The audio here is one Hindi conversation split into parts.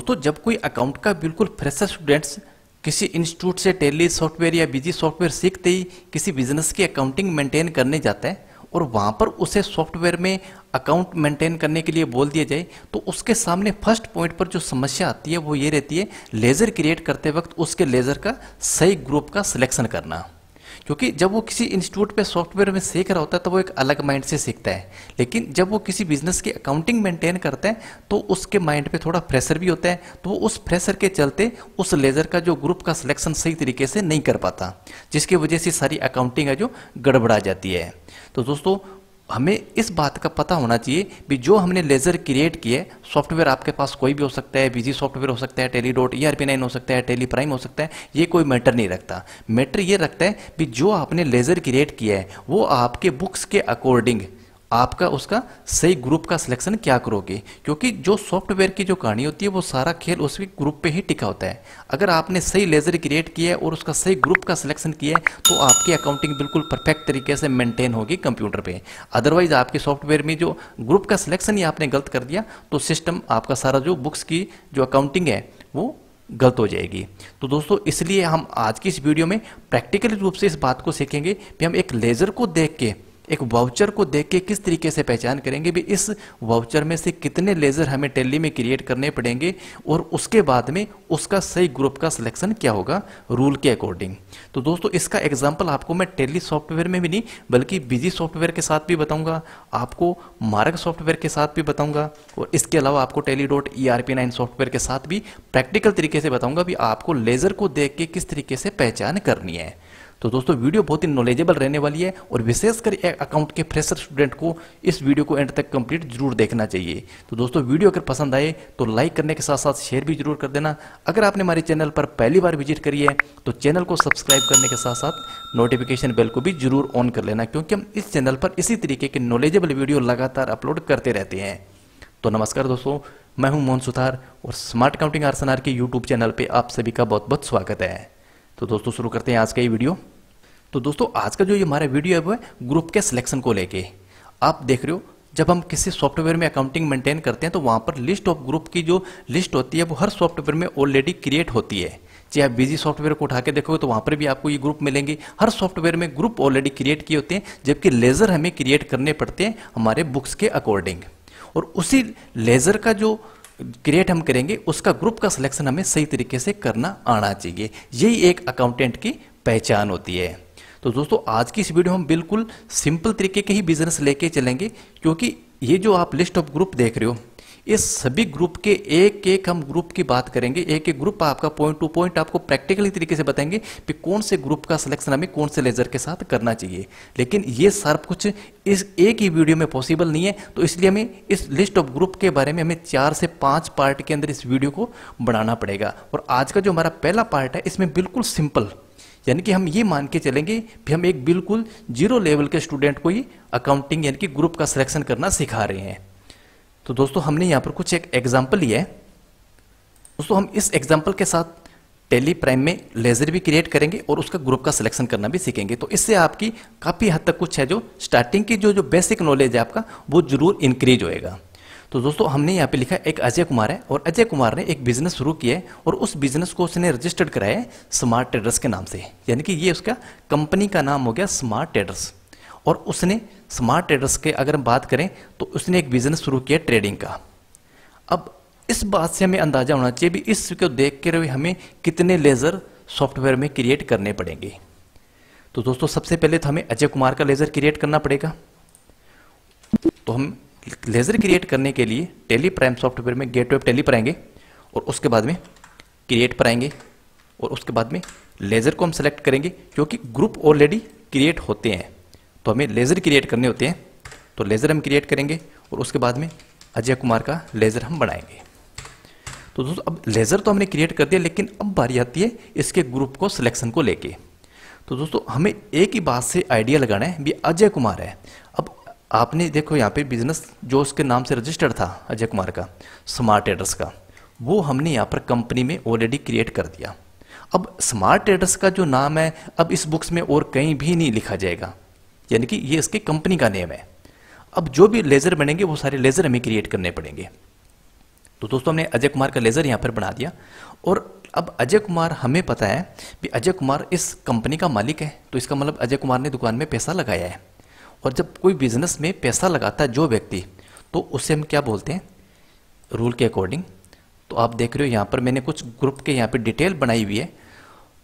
दोस्तों जब कोई अकाउंट का बिल्कुल फ्रेशर स्टूडेंट्स किसी इंस्टीट्यूट से टेली सॉफ्टवेयर या बिजी सॉफ्टवेयर सीखते ही किसी बिजनेस की अकाउंटिंग मेंटेन करने जाता है और वहाँ पर उसे सॉफ्टवेयर में अकाउंट मेंटेन करने के लिए बोल दिया जाए तो उसके सामने फर्स्ट पॉइंट पर जो समस्या आती है वो ये रहती है लेज़र क्रिएट करते वक्त उसके लेज़र का सही ग्रुप का सिलेक्शन करना क्योंकि जब वो किसी इंस्टीट्यूट पे सॉफ्टवेयर में सीख रहा होता है तो वो एक अलग माइंड से सीखता है लेकिन जब वो किसी बिजनेस की अकाउंटिंग मेंटेन करता है तो उसके माइंड पे थोड़ा प्रेशर भी होता है तो वो उस प्रेशर के चलते उस लेज़र का जो ग्रुप का सिलेक्शन सही तरीके से नहीं कर पाता जिसकी वजह से सारी अकाउंटिंग है जो गड़बड़ा जाती है तो दोस्तों हमें इस बात का पता होना चाहिए भी जो हमने लेज़र क्रिएट किया है सॉफ्टवेयर आपके पास कोई भी हो सकता है बिजी सॉफ्टवेयर हो सकता है टेली डॉट ई नाइन हो सकता है टेली प्राइम हो सकता है ये कोई मैटर नहीं रखता मैटर ये रखता है भी जो आपने लेज़र क्रिएट किया है वो आपके बुक्स के अकॉर्डिंग आपका उसका सही ग्रुप का सिलेक्शन क्या करोगे क्योंकि जो सॉफ्टवेयर की जो कहानी होती है वो सारा खेल उसके ग्रुप पे ही टिका होता है अगर आपने सही लेज़र क्रिएट किया है और उसका सही ग्रुप का सिलेक्शन किया है तो आपकी अकाउंटिंग बिल्कुल परफेक्ट तरीके से मेंटेन होगी कंप्यूटर पे अदरवाइज आपके सॉफ्टवेयर में जो ग्रुप का सिलेक्शन ही आपने गलत कर दिया तो सिस्टम आपका सारा जो बुक्स की जो अकाउंटिंग है वो गलत हो जाएगी तो दोस्तों इसलिए हम आज की इस वीडियो में प्रैक्टिकल रूप से इस बात को सीखेंगे कि हम एक लेज़र को देख के एक वाउचर को देख के किस तरीके से पहचान करेंगे भी इस वाउचर में से कितने लेज़र हमें टेली में क्रिएट करने पड़ेंगे और उसके बाद में उसका सही ग्रुप का सिलेक्शन क्या होगा रूल के अकॉर्डिंग तो दोस्तों इसका एग्जाम्पल आपको मैं टेली सॉफ्टवेयर में भी नहीं बल्कि बिजी सॉफ्टवेयर के साथ भी बताऊँगा आपको मार्ग सॉफ्टवेयर के साथ भी बताऊँगा और इसके अलावा आपको Tally dot E R P nine software के साथ भी प्रैक्टिकल तरीके से बताऊँगा भी आपको लेज़र को देख के किस तरीके से पहचान करनी है तो दोस्तों वीडियो बहुत ही नॉलेजेबल रहने वाली है और विशेषकर अकाउंट के फ्रेशर स्टूडेंट को इस वीडियो को एंड तक कंप्लीट जरूर देखना चाहिए तो दोस्तों वीडियो अगर पसंद आए तो लाइक करने के साथ साथ शेयर भी जरूर कर देना अगर आपने हमारे चैनल पर पहली बार विजिट करी है तो चैनल को सब्सक्राइब करने के साथ साथ नोटिफिकेशन बेल को भी जरूर ऑन कर लेना क्योंकि हम इस चैनल पर इसी तरीके के नॉलेजेबल वीडियो लगातार अपलोड करते रहते हैं तो नमस्कार दोस्तों मैं हूं मोहन सुथार और स्मार्ट काउंटिंग आरसनार के यूट्यूब चैनल पे आप सभी का बहुत बहुत स्वागत है तो दोस्तों शुरू करते हैं आज का ये वीडियो तो दोस्तों आज का जो ये हमारा वीडियो है वो है ग्रुप के सिलेक्शन को लेके आप देख रहे हो जब हम किसी सॉफ्टवेयर में अकाउंटिंग मेंटेन करते हैं तो वहाँ पर लिस्ट ऑफ ग्रुप की जो लिस्ट होती है वो हर सॉफ्टवेयर में ऑलरेडी क्रिएट होती है चाहे आप बिजी सॉफ्टवेयर को उठा के देखोगे तो वहाँ पर भी आपको ये ग्रुप मिलेंगे हर सॉफ्टवेयर में ग्रुप ऑलरेडी क्रिएट किए होते हैं जबकि लेज़र हमें क्रिएट करने पड़ते हैं हमारे बुक्स के अकॉर्डिंग और उसी लेज़र का जो क्रिएट हम करेंगे उसका ग्रुप का सिलेक्शन हमें सही तरीके से करना आना चाहिए यही एक अकाउंटेंट की पहचान होती है तो दोस्तों आज की इस वीडियो हम बिल्कुल सिंपल तरीके के ही बिजनेस लेके चलेंगे क्योंकि ये जो आप लिस्ट ऑफ ग्रुप देख रहे हो ये सभी ग्रुप के एक एक हम ग्रुप की बात करेंगे एक एक ग्रुप आपका पॉइंट टू पॉइंट आपको प्रैक्टिकली तरीके से बताएंगे कि कौन से ग्रुप का सिलेक्शन हमें कौन से लेजर के साथ करना चाहिए लेकिन ये सब कुछ इस एक ही वीडियो में पॉसिबल नहीं है तो इसलिए हमें इस लिस्ट ऑफ ग्रुप के बारे में हमें चार से पाँच पार्ट के अंदर इस वीडियो को बनाना पड़ेगा और आज का जो हमारा पहला पार्ट है इसमें बिल्कुल सिंपल यानी कि हम ये मान के चलेंगे कि हम एक बिल्कुल जीरो लेवल के स्टूडेंट को ही अकाउंटिंग यानी कि ग्रुप का सिलेक्शन करना सिखा रहे हैं तो दोस्तों हमने यहाँ पर कुछ एक एग्जाम्पल लिया है दोस्तों हम इस एग्जाम्पल के साथ टेली प्राइम में लेजर भी क्रिएट करेंगे और उसका ग्रुप का सिलेक्शन करना भी सीखेंगे तो इससे आपकी काफ़ी हद तक कुछ है जो स्टार्टिंग की जो जो बेसिक नॉलेज है आपका वो जरूर इंक्रीज होएगा तो दोस्तों हमने यहाँ पे लिखा एक अजय कुमार है और अजय कुमार ने एक बिजनेस शुरू किया है और उस बिजनेस को उसने रजिस्टर्ड कराया है स्मार्ट ट्रेडर्स के नाम से यानी कि ये उसका कंपनी का नाम हो गया स्मार्ट ट्रेडर्स और उसने स्मार्ट ट्रेडर्स के अगर हम बात करें तो उसने एक बिजनेस शुरू किया ट्रेडिंग का अब इस बात से हमें अंदाजा होना चाहिए भी इस को देख कर हमें कितने लेज़र सॉफ्टवेयर में क्रिएट करने पड़ेंगे तो दोस्तों सबसे पहले तो हमें अजय कुमार का लेज़र क्रिएट करना पड़ेगा तो हम लेज़र क्रिएट करने के लिए टेली प्राइम सॉफ्टवेयर में गेट वेब टेली पर आएंगे और उसके बाद में क्रिएट पर आएंगे और उसके बाद में लेज़र को हम सेलेक्ट करेंगे क्योंकि ग्रुप ऑलरेडी क्रिएट होते हैं तो हमें लेज़र क्रिएट करने होते हैं तो लेज़र हम क्रिएट करेंगे और उसके बाद में अजय कुमार का लेज़र हम बनाएंगे तो दोस्तों अब लेज़र तो हमने क्रिएट कर दिया लेकिन अब बारी आती है इसके ग्रुप को सिलेक्शन को लेके तो दोस्तों हमें एक ही बात से आइडिया लगाना है भी अजय कुमार है अब आपने देखो यहाँ पे बिजनेस जो उसके नाम से रजिस्टर्ड था अजय कुमार का स्मार्ट ट्रेडर्स का वो हमने यहाँ पर कंपनी में ऑलरेडी क्रिएट कर दिया अब स्मार्ट ट्रेडर्स का जो नाम है अब इस बुक्स में और कहीं भी नहीं लिखा जाएगा यानी कि ये इसके कंपनी का नेम है अब जो भी लेज़र बनेंगे वो सारे लेज़र हमें क्रिएट करने पड़ेंगे तो दोस्तों हमने अजय कुमार का लेज़र यहाँ पर बना दिया और अब अजय कुमार हमें पता है कि अजय कुमार इस कंपनी का मालिक है तो इसका मतलब अजय कुमार ने दुकान में पैसा लगाया है और जब कोई बिजनेस में पैसा लगाता है जो व्यक्ति तो उसे हम क्या बोलते हैं रूल के अकॉर्डिंग तो आप देख रहे हो यहाँ पर मैंने कुछ ग्रुप के यहाँ पर डिटेल बनाई हुई है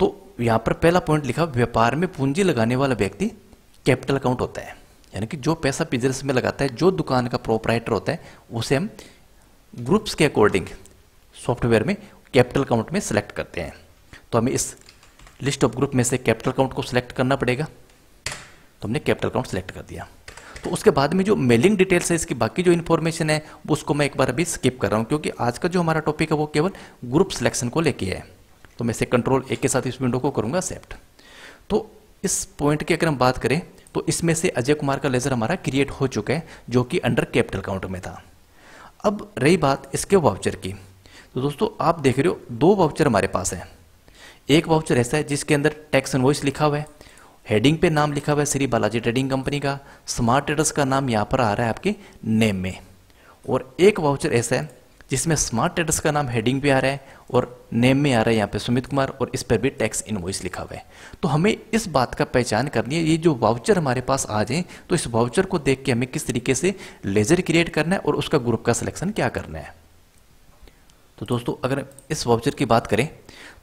तो यहाँ पर पहला पॉइंट लिखा व्यापार में पूंजी लगाने वाला व्यक्ति कैपिटल अकाउंट होता है यानी कि जो पैसा बिजनेस में लगाता है जो दुकान का प्रोपराइटर होता है उसे हम ग्रुप्स के अकॉर्डिंग सॉफ्टवेयर में कैपिटल अकाउंट में सेलेक्ट करते हैं तो हमें इस लिस्ट ऑफ ग्रुप में से कैपिटल अकाउंट को सिलेक्ट करना पड़ेगा तो हमने कैपिटल अकाउंट सेलेक्ट कर दिया तो उसके बाद में जो मेलिंग डिटेल्स है इसकी बाकी जो इन्फॉर्मेशन है उसको मैं एक बार अभी स्किप कर रहा हूँ क्योंकि आज का जो हमारा टॉपिक है वो केवल ग्रुप सिलेक्शन को लेके है तो मैं इसे कंट्रोल एक के साथ इस विंडो को करूँगा एक्सेप्ट तो इस पॉइंट की अगर हम बात करें तो इसमें से अजय कुमार का लेज़र हमारा क्रिएट हो चुका है जो कि अंडर कैपिटल काउंट में था अब रही बात इसके वाउचर की तो दोस्तों आप देख रहे हो दो वाउचर हमारे पास हैं एक वाउचर ऐसा है जिसके अंदर टैक्स इन्वॉइस लिखा हुआ है हेडिंग पे नाम लिखा हुआ है श्री बालाजी ट्रेडिंग कंपनी का स्मार्ट ट्रेडर्स का नाम यहाँ पर आ रहा है आपके नेम में और एक वाउचर ऐसा है जिसमें स्मार्ट ट्रेडर्स का नाम हेडिंग पे आ रहा है और नेम में आ रहा है यहाँ पे सुमित कुमार और इस पर भी टैक्स इनवॉइस लिखा हुआ है तो हमें इस बात का पहचान करनी है ये जो वाउचर हमारे पास आ जाए तो इस वाउचर को देख के हमें किस तरीके से लेजर क्रिएट करना है और उसका ग्रुप का सिलेक्शन क्या करना है तो दोस्तों अगर इस वाउचर की बात करें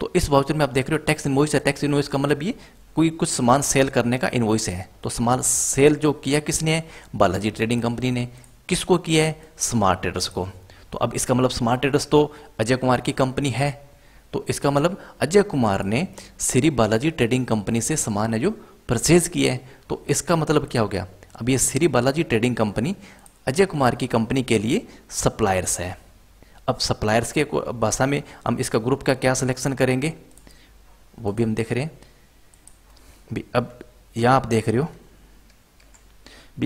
तो इस वाउचर में आप देख रहे हो टैक्स इन्वॉइस है टैक्स इन्वॉइस का मतलब ये कोई कुछ सामान सेल करने का इन्वॉइस है तो सामान सेल जो किया किसने है बालाजी ट्रेडिंग कंपनी ने किसको किया है स्मार्ट ट्रेडर्स को तो अब इसका मतलब स्मार्ट एड्रेस तो अजय कुमार की कंपनी है तो इसका मतलब अजय कुमार ने श्री बालाजी ट्रेडिंग कंपनी से सामान है जो परचेज किया है तो इसका मतलब क्या हो गया अब ये श्री बालाजी ट्रेडिंग कंपनी अजय कुमार की कंपनी के लिए सप्लायर्स है अब सप्लायर्स के भाषा में हम इसका ग्रुप का क्या सिलेक्शन करेंगे वो भी हम देख रहे हैं अब यहाँ आप देख रहे हो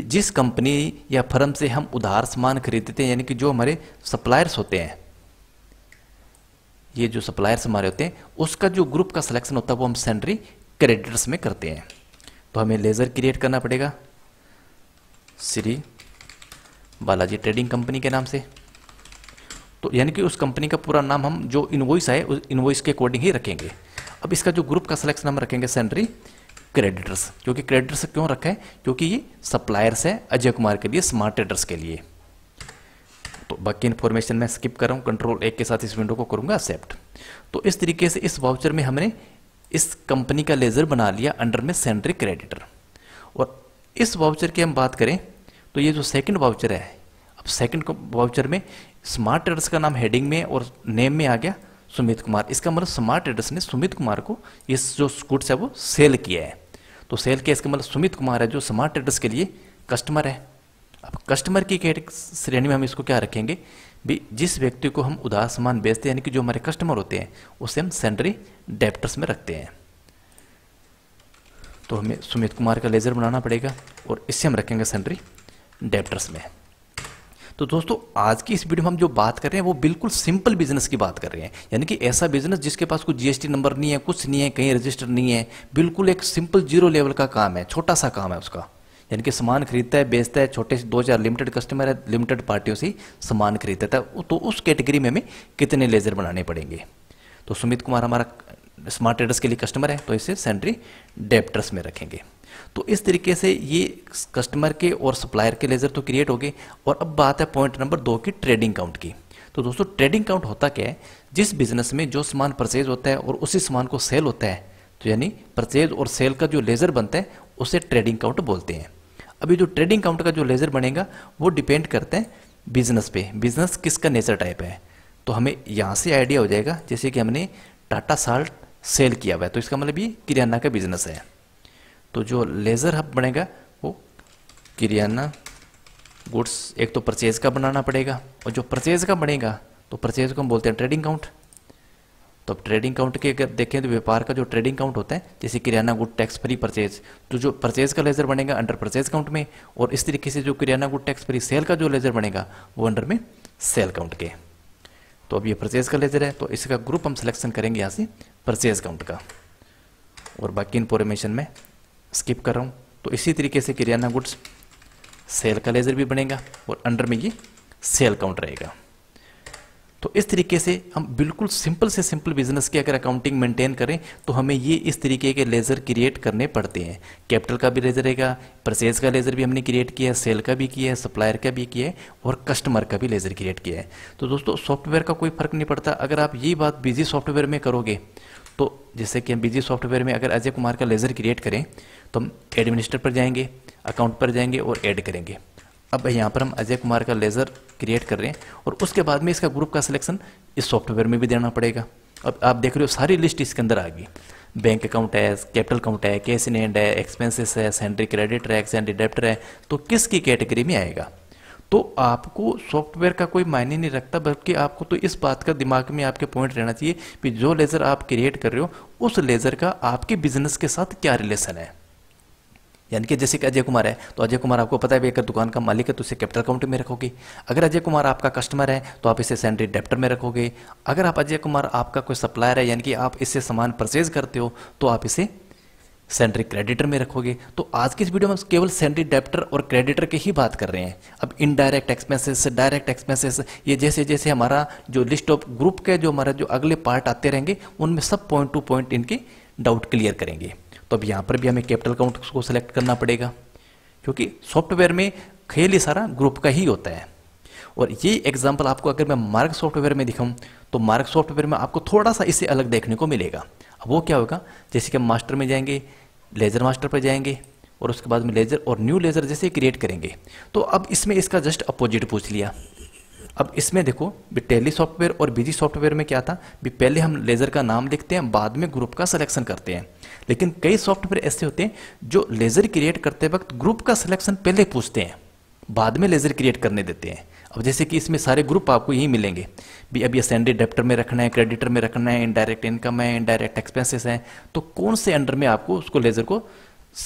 जिस कंपनी या फर्म से हम उधार सामान खरीदते हैं यानी कि जो हमारे सप्लायर्स होते हैं ये जो सप्लायर्स हमारे होते हैं उसका जो ग्रुप का सिलेक्शन होता है वो हम सेंडरी क्रेडिटर्स में करते हैं तो हमें लेज़र क्रिएट करना पड़ेगा श्री बालाजी ट्रेडिंग कंपनी के नाम से तो यानी कि उस कंपनी का पूरा नाम हम जो इन्वॉइस है उस इन्वॉइस के अकॉर्डिंग ही रखेंगे अब इसका जो ग्रुप का सिलेक्शन हम रखेंगे सेंडरी क्रेडिटर्स क्योंकि क्रेडिटर्स क्यों रखा है क्योंकि ये सप्लायर्स है अजय कुमार के लिए स्मार्ट ट्रेडर्स के लिए तो बाकी इन्फॉर्मेशन मैं स्किप कर रहा हूँ कंट्रोल एक के साथ इस विंडो को करूँगा एक्सेप्ट तो इस तरीके से इस वाउचर में हमने इस कंपनी का लेजर बना लिया अंडर में सेंट्रिक क्रेडिटर और इस वाउचर की हम बात करें तो ये जो सेकंड वाउचर है अब सेकंड वाउचर में स्मार्ट ट्रेडर्स का नाम हेडिंग में और नेम में आ गया सुमित कुमार इसका मतलब स्मार्ट ट्रेडर्स ने सुमित कुमार को इस जो स्कूट्स है वो सेल किया है तो सेल केस के मतलब सुमित कुमार है जो स्मार्ट ट्रेडर्स के लिए कस्टमर है अब कस्टमर की श्रेणी में हम इसको क्या रखेंगे भी जिस व्यक्ति को हम उदार सामान बेचते हैं यानी कि जो हमारे कस्टमर होते हैं उसे हम सेंडरी डेप्टर्स में रखते हैं तो हमें सुमित कुमार का लेजर बनाना पड़ेगा और इससे हम रखेंगे सेंडरी डेप्टर्स में तो दोस्तों आज की इस वीडियो में हम जो बात कर रहे हैं वो बिल्कुल सिंपल बिजनेस की बात कर रहे हैं यानी कि ऐसा बिजनेस जिसके पास कोई जीएसटी नंबर नहीं है कुछ नहीं है कहीं रजिस्टर नहीं है बिल्कुल एक सिंपल जीरो लेवल का काम है छोटा सा काम है उसका यानी कि सामान खरीदता है बेचता है छोटे से दो चार लिमिटेड कस्टमर है लिमिटेड पार्टियों से सामान खरीदता है तो उस कैटेगरी में हमें कितने लेजर बनाने पड़ेंगे तो सुमित कुमार हमारा स्मार्ट ट्रेडर्स के लिए कस्टमर है तो इसे सेंट्री डेप्टर्स में रखेंगे तो इस तरीके से ये कस्टमर के और सप्लायर के लेज़र तो क्रिएट हो गए और अब बात है पॉइंट नंबर दो की ट्रेडिंग काउंट की तो दोस्तों ट्रेडिंग काउंट होता क्या है जिस बिजनेस में जो सामान परचेज होता है और उसी सामान को सेल होता है तो यानी परचेज और सेल का जो लेज़र बनता है उसे ट्रेडिंग काउंट बोलते हैं अभी जो ट्रेडिंग काउंट का जो लेज़र बनेगा वो डिपेंड करते हैं बिजनेस पे बिजनेस किसका नेचर टाइप है तो हमें यहाँ से आइडिया हो जाएगा जैसे कि हमने टाटा साल्ट सेल किया हुआ है तो इसका मतलब ये किराना का बिजनेस है तो जो लेज़र हब बनेगा वो किरियाना गुड्स एक तो परचेज़ का बनाना पड़ेगा और जो परचेज़ का बनेगा तो परचेज़ को हम बोलते हैं ट्रेडिंग काउंट तो अब ट्रेडिंग काउंट के अगर देखें तो व्यापार का जो ट्रेडिंग काउंट होता है जैसे किरियाना गुड टैक्स फ्री परचेज तो जो परचेज का लेजर बनेगा अंडर परचेज काउंट में और इस तरीके से जो किरियाना गुड टैक्स फ्री सेल का जो लेजर बनेगा वो अंडर में सेल काउंट के तो अब ये परचेज का लेजर है तो इसका ग्रुप हम सिलेक्शन करेंगे यहाँ से परचेज काउंट का और बाकी इन्फॉर्मेशन में स्किप कर रहा हूँ तो इसी तरीके से किरियाना गुड्स सेल का लेज़र भी बनेगा और अंडर में ये सेल काउंट रहेगा तो इस तरीके से हम बिल्कुल सिंपल से सिंपल बिजनेस की अगर अकाउंटिंग मेंटेन करें तो हमें ये इस तरीके के लेज़र क्रिएट करने पड़ते हैं कैपिटल का भी लेज़र रहेगा परचेज का लेज़र भी हमने क्रिएट किया है सेल का भी किया है सप्लायर का भी किया है और कस्टमर का भी लेज़र क्रिएट किया है तो दोस्तों सॉफ्टवेयर का कोई फ़र्क नहीं पड़ता अगर आप ये बात बिजी सॉफ्टवेयर में करोगे तो जैसे कि हम बिजी सॉफ्टवेयर में अगर अजय कुमार का लेज़र क्रिएट करें तो हम एडमिनिस्टर पर जाएंगे अकाउंट पर जाएंगे और ऐड करेंगे अब यहाँ पर हम अजय कुमार का लेज़र क्रिएट कर रहे हैं और उसके बाद में इसका ग्रुप का सिलेक्शन इस सॉफ्टवेयर में भी देना पड़ेगा अब आप देख रहे हो सारी लिस्ट इसके अंदर आ गई बैंक अकाउंट है कैपिटल अकाउंट है कैश इन एंड है एक्सपेंसिस है सेंड्री क्रेडिट है सेंड्री डेप्टर है तो किसकी कैटेगरी में आएगा तो आपको सॉफ्टवेयर का कोई मायने नहीं रखता बल्कि आपको तो इस बात का दिमाग में आपके पॉइंट रहना चाहिए कि जो लेज़र आप क्रिएट कर रहे हो उस लेज़र का आपके बिजनेस के साथ क्या रिलेशन है यानी कि जैसे कि अजय कुमार है तो अजय कुमार आपको पता है अगर दुकान का मालिक है तो उसे कैपिटल अकाउंट में रखोगे अगर अजय कुमार आपका कस्टमर है तो आप इसे सैंड्री डेप्टर में रखोगे अगर आप अजय कुमार आपका कोई सप्लायर है यानी कि आप इससे सामान परचेज करते हो तो आप इसे सेंट्री क्रेडिटर में रखोगे तो आज की इस वीडियो में हम केवल सेंट्री डेप्टर और क्रेडिटर की ही बात कर रहे हैं अब इनडायरेक्ट एक्सपेंसेस डायरेक्ट एक्सपेंसेस ये जैसे जैसे हमारा जो लिस्ट ऑफ ग्रुप के जो हमारा जो अगले पार्ट आते रहेंगे उनमें सब पॉइंट टू पॉइंट इनके डाउट क्लियर करेंगे तो अब यहाँ पर भी हमें कैपिटल काउंट को सिलेक्ट करना पड़ेगा क्योंकि सॉफ्टवेयर में खेल ही सारा ग्रुप का ही होता है और ये एग्जाम्पल आपको अगर मैं मार्क सॉफ्टवेयर में दिखाऊँ तो मार्क सॉफ्टवेयर में आपको थोड़ा सा इससे अलग देखने को मिलेगा वो क्या होगा जैसे कि हम मास्टर में जाएंगे लेज़र मास्टर पर जाएंगे और उसके बाद में लेज़र और न्यू लेज़र जैसे क्रिएट करेंगे तो अब इसमें इसका जस्ट अपोजिट पूछ लिया अब इसमें देखो भी टेली सॉफ्टवेयर और बिजी सॉफ्टवेयर में क्या था भी पहले हम लेज़र का नाम लिखते हैं बाद में ग्रुप का सिलेक्शन करते हैं लेकिन कई सॉफ्टवेयर ऐसे होते हैं जो लेज़र क्रिएट करते वक्त ग्रुप का सिलेक्शन पहले पूछते हैं बाद में लेज़र क्रिएट करने देते हैं अब जैसे कि इसमें सारे ग्रुप आपको यही मिलेंगे भी अभी असेंडेड डेप्टर में रखना है क्रेडिटर में रखना है इनडायरेक्ट इनकम है इनडायरेक्ट एक्सपेंसेस हैं तो कौन से अंडर में आपको उसको लेज़र को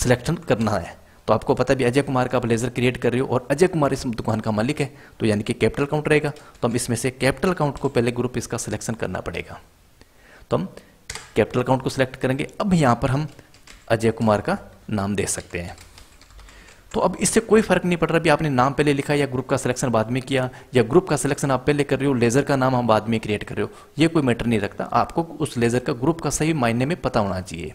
सिलेक्शन करना है तो आपको पता भी अजय कुमार का आप लेज़र क्रिएट कर रहे हो और अजय कुमार इस दुकान का मालिक है तो यानी कि कैपिटल अकाउंट रहेगा तो हम इसमें से कैपिटल अकाउंट को पहले ग्रुप इसका सिलेक्शन करना पड़ेगा तो हम कैपिटल अकाउंट को सिलेक्ट करेंगे अब यहाँ पर हम अजय कुमार का नाम दे सकते हैं तो अब इससे कोई फ़र्क नहीं पड़ रहा अभी आपने नाम पहले लिखा या ग्रुप का सिलेक्शन बाद में किया या ग्रुप का सिलेक्शन आप पहले कर रहे हो लेज़र का नाम हम बाद में क्रिएट कर रहे हो ये कोई मैटर नहीं रखता आपको उस लेज़र का ग्रुप का सही मायने में पता होना चाहिए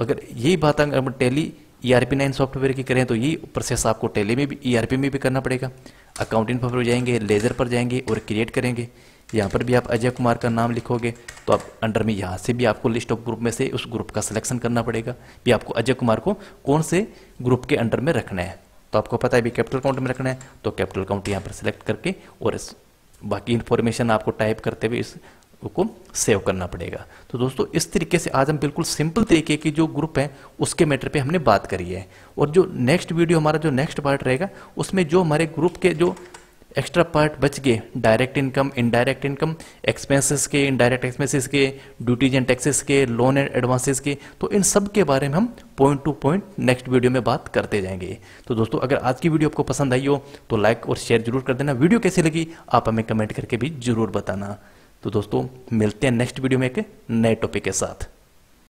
अगर यही बात अगर हम Tally E R P nine software की करें तो ये प्रोसेस आपको टेली में भी ई आर पी में भी करना पड़ेगा अकाउंट इन पर जाएंगे लेज़र पर जाएंगे और क्रिएट करेंगे यहाँ पर भी आप अजय कुमार का नाम लिखोगे तो आप अंडर में यहाँ से भी आपको लिस्ट ऑफ ग्रुप में से उस ग्रुप का सिलेक्शन करना पड़ेगा भी आपको अजय कुमार को कौन से ग्रुप के अंडर में रखना है तो आपको पता है भी कैपिटल काउंट में रखना है तो कैपिटल काउंट यहाँ पर सिलेक्ट करके और इस बाकी इन्फॉर्मेशन आपको टाइप करते हुए इस को सेव करना पड़ेगा तो दोस्तों इस तरीके से आज हम बिल्कुल सिंपल तरीके की जो ग्रुप है उसके मैटर पे हमने बात करी है और जो नेक्स्ट वीडियो हमारा जो नेक्स्ट पार्ट रहेगा उसमें जो हमारे ग्रुप के जो एक्स्ट्रा पार्ट बच गए direct income indirect income expenses के इनडायरेक्ट एक्सपेंसेस के ड्यूटीज एंड टैक्सेस के लोन एंड एडवांसेस के तो इन सब के बारे में हम point to point next video में बात करते जाएंगे तो दोस्तों अगर आज की वीडियो आपको पसंद आई हो तो लाइक और शेयर जरूर कर देना वीडियो कैसी लगी आप हमें कमेंट करके भी जरूर बताना तो दोस्तों मिलते हैं नेक्स्ट वीडियो में एक नए टॉपिक के साथ